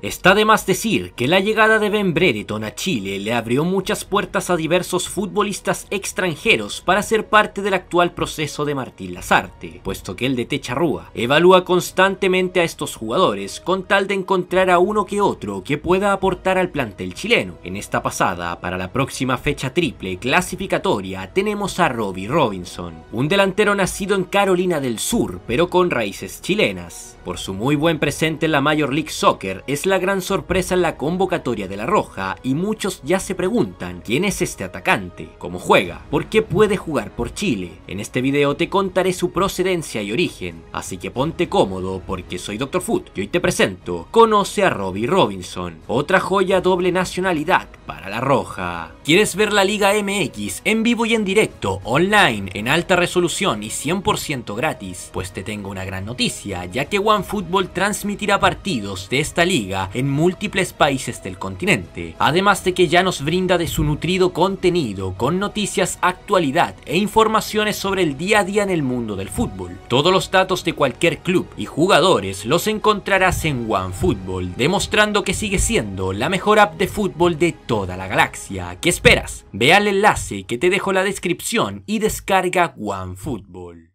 Está de más decir que la llegada de Ben Brereton a Chile le abrió muchas puertas a diversos futbolistas extranjeros para ser parte del actual proceso de Martín Lazarte, puesto que el de Techarrúa evalúa constantemente a estos jugadores con tal de encontrar a uno que otro que pueda aportar al plantel chileno. En esta pasada, para la próxima fecha triple clasificatoria, tenemos a Robbie Robinson, un delantero nacido en Carolina del Sur, pero con raíces chilenas. Por su muy buen presente en la Major League Soccer, es la gran sorpresa en la convocatoria de La Roja y muchos ya se preguntan quién es este atacante, cómo juega, por qué puede jugar por Chile. En este video te contaré su procedencia y origen, así que ponte cómodo porque soy Dr. Foot y hoy te presento Conoce a Robbie Robinson, otra joya doble nacionalidad para La Roja. ¿Quieres ver la Liga MX en vivo y en directo, online, en alta resolución y 100% gratis? Pues te tengo una gran noticia, ya que OneFootball transmitirá partidos de esta liga en múltiples países del continente, además de que ya nos brinda de su nutrido contenido con noticias, actualidad e informaciones sobre el día a día en el mundo del fútbol. Todos los datos de cualquier club y jugadores los encontrarás en OneFootball, demostrando que sigue siendo la mejor app de fútbol de todo toda la galaxia. ¿Qué esperas? Ve al enlace que te dejo en la descripción y descarga OneFootball.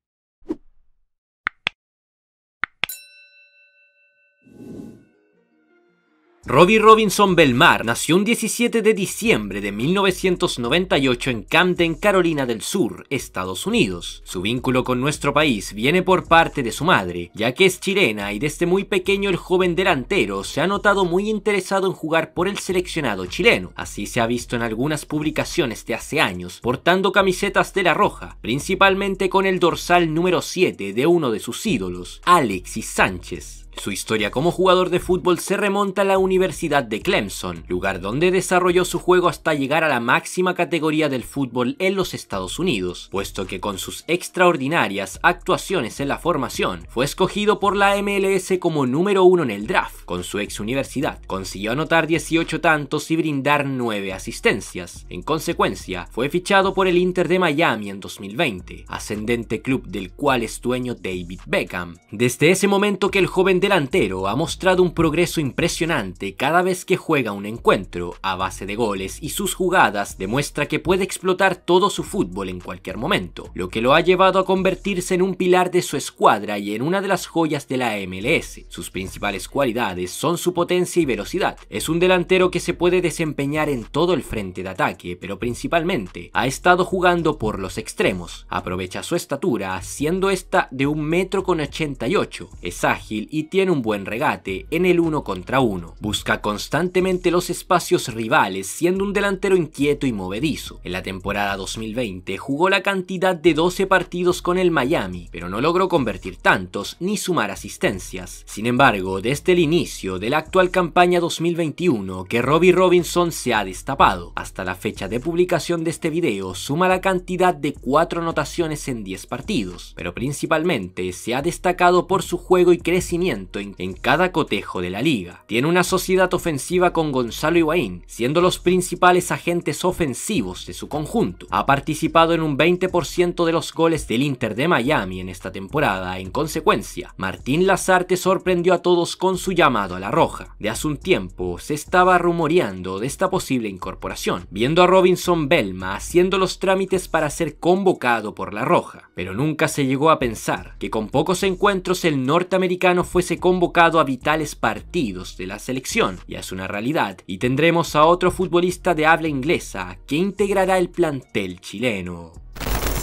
Robbie Robinson Belmar nació un 17 de diciembre de 1998 en Camden, Carolina del Sur, Estados Unidos. Su vínculo con nuestro país viene por parte de su madre, ya que es chilena y desde muy pequeño el joven delantero se ha notado muy interesado en jugar por el seleccionado chileno. Así se ha visto en algunas publicaciones de hace años, portando camisetas de la roja, principalmente con el dorsal número 7 de uno de sus ídolos, Alexis Sánchez. Su historia como jugador de fútbol se remonta a la Universidad de Clemson, lugar donde desarrolló su juego hasta llegar a la máxima categoría del fútbol en los Estados Unidos, puesto que con sus extraordinarias actuaciones en la formación, fue escogido por la MLS como número uno en el draft. Con su ex universidad, consiguió anotar 18 tantos y brindar 9 asistencias. En consecuencia, fue fichado por el Inter de Miami en 2020, ascendente club del cual es dueño David Beckham. Desde ese momento que el joven delantero ha mostrado un progreso impresionante cada vez que juega un encuentro a base de goles y sus jugadas demuestra que puede explotar todo su fútbol en cualquier momento, lo que lo ha llevado a convertirse en un pilar de su escuadra y en una de las joyas de la MLS. Sus principales cualidades son su potencia y velocidad. Es un delantero que se puede desempeñar en todo el frente de ataque, pero principalmente ha estado jugando por los extremos. Aprovecha su estatura, siendo esta de un metro con 88. Es ágil y tiene un buen regate en el uno contra uno. Busca constantemente los espacios rivales, siendo un delantero inquieto y movedizo. En la temporada 2020 jugó la cantidad de 12 partidos con el Miami, pero no logró convertir tantos ni sumar asistencias. Sin embargo, desde el inicio de la actual campaña 2021 que Robbie Robinson se ha destapado, hasta la fecha de publicación de este video suma la cantidad de 4 anotaciones en 10 partidos, pero principalmente se ha destacado por su juego y crecimiento en, cada cotejo de la liga. Tiene una sociedad ofensiva con Gonzalo Higuaín, siendo los principales agentes ofensivos de su conjunto. Ha participado en un 20% de los goles del Inter de Miami en esta temporada. En consecuencia, Martín Lazarte sorprendió a todos con su llamado a la roja. De hace un tiempo se estaba rumoreando de esta posible incorporación, viendo a Robinson Belma haciendo los trámites para ser convocado por la roja, pero nunca se llegó a pensar que con pocos encuentros el norteamericano fuese convocado a vitales partidos de la selección, y es una realidad, y tendremos a otro futbolista de habla inglesa que integrará el plantel chileno.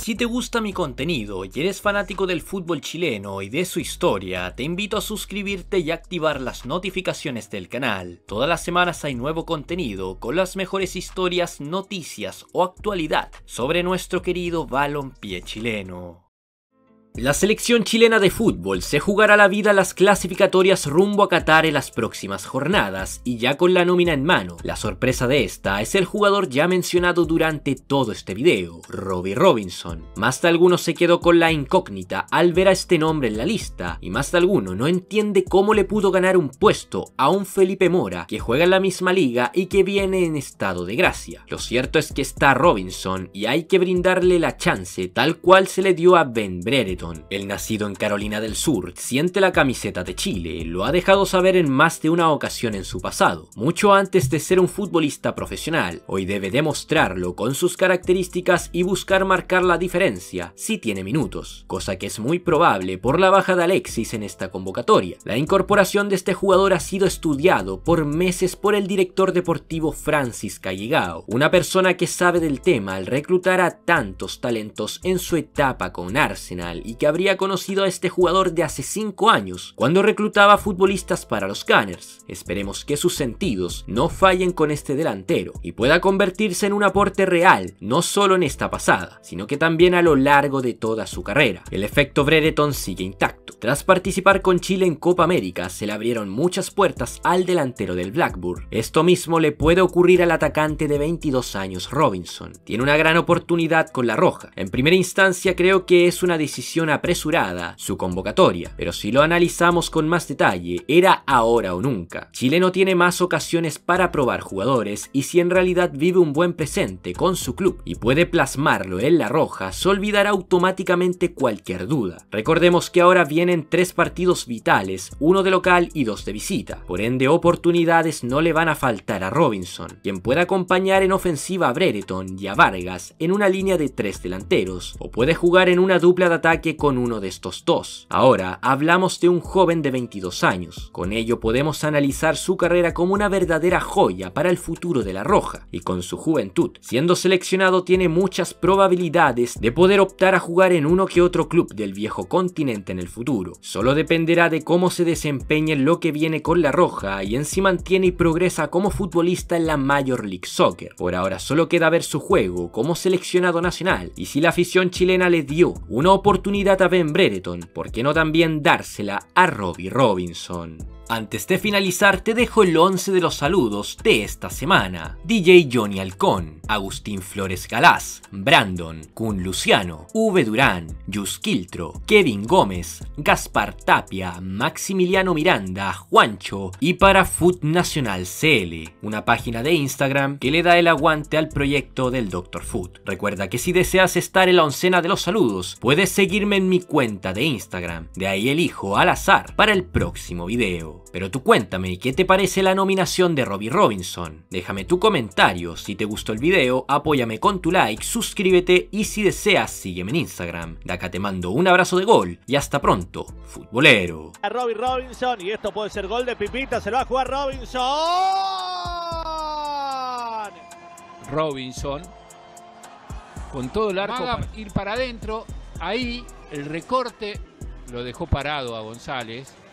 Si te gusta mi contenido y eres fanático del fútbol chileno y de su historia, te invito a suscribirte y activar las notificaciones del canal. Todas las semanas hay nuevo contenido con las mejores historias, noticias o actualidad sobre nuestro querido balompié chileno. La selección chilena de fútbol se jugará la vida las clasificatorias rumbo a Qatar en las próximas jornadas y ya con la nómina en mano. La sorpresa de esta es el jugador ya mencionado durante todo este video, Robbie Robinson. Más de alguno se quedó con la incógnita al ver a este nombre en la lista y más de alguno no entiende cómo le pudo ganar un puesto a un Felipe Mora que juega en la misma liga y que viene en estado de gracia. Lo cierto es que está Robinson y hay que brindarle la chance tal cual se le dio a Ben Brereton el nacido en Carolina del Sur, siente la camiseta de Chile, lo ha dejado saber en más de una ocasión en su pasado. Mucho antes de ser un futbolista profesional, hoy debe demostrarlo con sus características y buscar marcar la diferencia, si tiene minutos, cosa que es muy probable por la baja de Alexis en esta convocatoria. La incorporación de este jugador ha sido estudiado por meses por el director deportivo Francis Callegao, una persona que sabe del tema al reclutar a tantos talentos en su etapa con Arsenal y que habría conocido a este jugador de hace 5 años cuando reclutaba futbolistas para los Gunners. Esperemos que sus sentidos no fallen con este delantero y pueda convertirse en un aporte real, no solo en esta pasada, sino que también a lo largo de toda su carrera. El efecto Bredeton sigue intacto. Tras participar con Chile en Copa América, se le abrieron muchas puertas al delantero del Blackburn. Esto mismo le puede ocurrir al atacante de 22 años Robinson. Tiene una gran oportunidad con la roja. En primera instancia creo que es una decisión una apresurada su convocatoria, pero si lo analizamos con más detalle, era ahora o nunca. Chile no tiene más ocasiones para probar jugadores y si en realidad vive un buen presente con su club y puede plasmarlo en la roja, se olvidará automáticamente cualquier duda. Recordemos que ahora vienen tres partidos vitales, uno de local y dos de visita, por ende oportunidades no le van a faltar a Robinson, quien puede acompañar en ofensiva a Brereton y a Vargas en una línea de tres delanteros, o puede jugar en una dupla de ataque con uno de estos dos. Ahora, hablamos de un joven de 22 años. Con ello podemos analizar su carrera como una verdadera joya para el futuro de La Roja, y con su juventud, siendo seleccionado tiene muchas probabilidades de poder optar a jugar en uno que otro club del viejo continente en el futuro. Solo dependerá de cómo se desempeñe lo que viene con La Roja y en si mantiene y progresa como futbolista en la Major League Soccer. Por ahora solo queda ver su juego como seleccionado nacional y si la afición chilena le dio una oportunidad Ben Bredeton, ¿por qué no también dársela a Robbie Robinson? Antes de finalizar, te dejo el 11 de los saludos de esta semana. DJ Johnny Alcón, Agustín Flores Galás, Brandon, Kun Luciano, V Durán, Yus Kevin Gómez, Gaspar Tapia, Maximiliano Miranda, Juancho y para Food Nacional CL, una página de Instagram que le da el aguante al proyecto del Dr. Food. Recuerda que si deseas estar en la oncena de los saludos, puedes seguirme en mi cuenta de Instagram, de ahí elijo al azar para el próximo video. Pero tú cuéntame, ¿qué te parece la nominación de Robbie Robinson? Déjame tu comentario, si te gustó el video, apóyame con tu like, suscríbete y si deseas sígueme en Instagram. De acá te mando un abrazo de gol y hasta pronto, futbolero. A Robbie Robinson y esto puede ser gol de Pipita, se lo va a jugar Robinson. Robinson con todo el arco para... ir para adentro, ahí el recorte lo dejó parado a González.